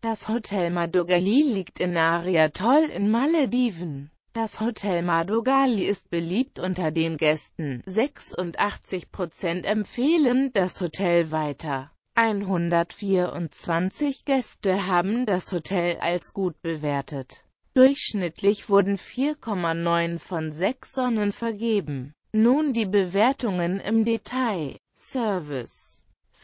Das Hotel Madogali liegt in Nariatol in Malediven. Das Hotel Madogali ist beliebt unter den Gästen. 86% empfehlen das Hotel weiter. 124 Gäste haben das Hotel als gut bewertet. Durchschnittlich wurden 4,9 von 6 Sonnen vergeben. Nun die Bewertungen im Detail. Service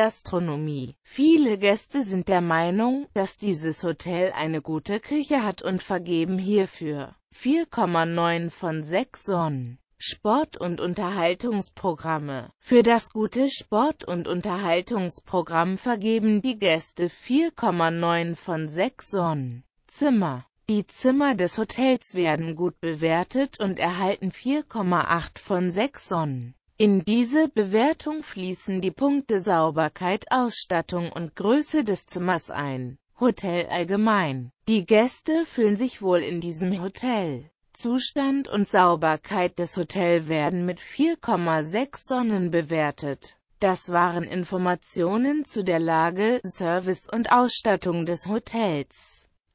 Gastronomie. Viele Gäste sind der Meinung, dass dieses Hotel eine gute Küche hat und vergeben hierfür 4,9 von 6 Sonnen. Sport- und Unterhaltungsprogramme Für das gute Sport- und Unterhaltungsprogramm vergeben die Gäste 4,9 von 6 Sonnen. Zimmer die Zimmer des Hotels werden gut bewertet und erhalten 4,8 von 6 Sonnen. In diese Bewertung fließen die Punkte Sauberkeit, Ausstattung und Größe des Zimmers ein. Hotel allgemein. Die Gäste fühlen sich wohl in diesem Hotel. Zustand und Sauberkeit des Hotels werden mit 4,6 Sonnen bewertet. Das waren Informationen zu der Lage, Service und Ausstattung des Hotels.